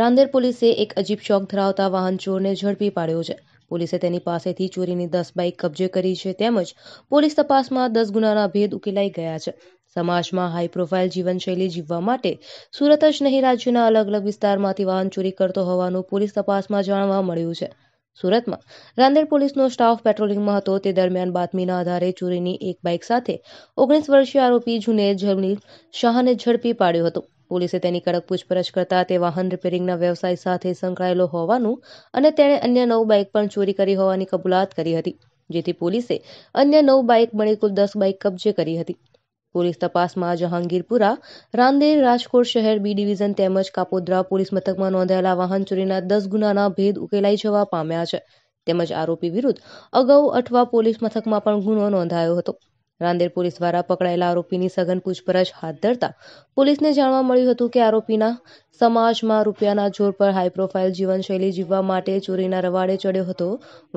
રાંદેર પોલીસે એક અજીબ શોખ ધરાવતા વાહન ચોરને ઝડપી પાડ્યો છે પોલીસે તેની પાસેથી ચોરીની દસ બાઇક કબજે કરી છે તેમજ પોલીસ તપાસમાં દસ ગુનાના ભેદ ઉકેલાઈ ગયા છે સમાજમાં હાઈ પ્રોફાઇલ જીવનશૈલી જીવવા માટે સુરત જ નહીં રાજ્યના અલગ અલગ વિસ્તારમાંથી વાહન ચોરી કરતો હોવાનું પોલીસ તપાસમાં જાણવા મળ્યું છે સુરતમાં રાંદેર પોલીસનો સ્ટાફ પેટ્રોલિંગમાં હતો તે દરમિયાન બાતમીના આધારે ચોરીની એક બાઇક સાથે ઓગણીસ વર્ષીય આરોપી જુનેદ જમીલ શાહને ઝડપી પાડ્યો હતો પોલીસે તેની કડક પૂછપરછ કરતા તે વાહન રિપેરિંગના વ્યવસાય સાથે સંકળાયેલો હોવાનું અને તેણે અન્ય નવ બાઇક પણ ચોરી કરી હોવાની કબૂલાત કરી હતી જેથી પોલીસે અન્ય નવ બાઇક મળી કુલ દસ બાઇક કબજે કરી હતી પોલીસ તપાસમાં જહાંગીરપુરા રાંદેર રાજકોટ શહેર બી ડિવિઝન તેમજ કાપોદ્રા પોલીસ મથકમાં નોંધાયેલા વાહન ચોરીના દસ ગુનાના ભેદ ઉકેલાઈ જવા પામ્યા છે તેમજ આરોપી વિરુદ્ધ અગાઉ અઠવા પોલીસ મથકમાં પણ ગુનો નોંધાયો હતો રાંદેર પોલીસ દ્વારા પકડાયેલા આરોપીની સઘન પૂછપરછ હાથ ધરતા પોલીસને જાણવા મળ્યું હતું કે આરોપીના સમાજમાં રૂપિયાના જોર પર હાઈ પ્રોફાઇલ જીવનશૈલી જીવવા માટે ચોરીના રવાડે ચડ્યો હતો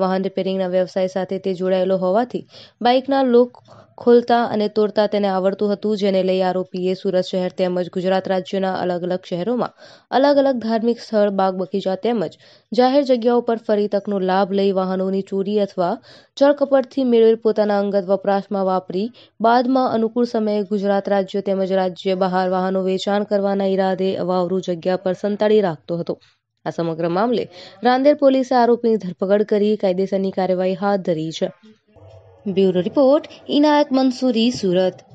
વાહન રિપેરિંગના વ્યવસાય સાથે તે જોડાયેલો હોવાથી બાઇકના લોક ખોલતા અને તોડતા તેને આવડતું હતું જેને લઈ આરોપીએ સુરત શહેર તેમજ ગુજરાત રાજ્યના અલગ અલગ શહેરોમાં અલગ અલગ ધાર્મિક સ્થળ બાગ બગીચા તેમજ જાહેર જગ્યાઓ પર ફરી તકનો લાભ લઈ વાહનોની ચોરી અથવા ચળકપટથી મેળવેલ પોતાના અંગત વપરાશમાં વાપરી બાદમાં અનુકૂળ સમયે ગુજરાત રાજ્ય તેમજ રાજ્ય બહાર વાહનો વેચાણ કરવાના ઈરાદે અવાવરૂ જગ્યા પર સંતાડી રાખતો હતો આ સમગ્ર મામલે રાંદેર પોલીસે આરોપીની ધરપકડ કરી કાયદેસરની કાર્યવાહી હાથ ધરી છે બ્યુરો રિપોર્ટ ઇનાયત મંસૂરી સુરત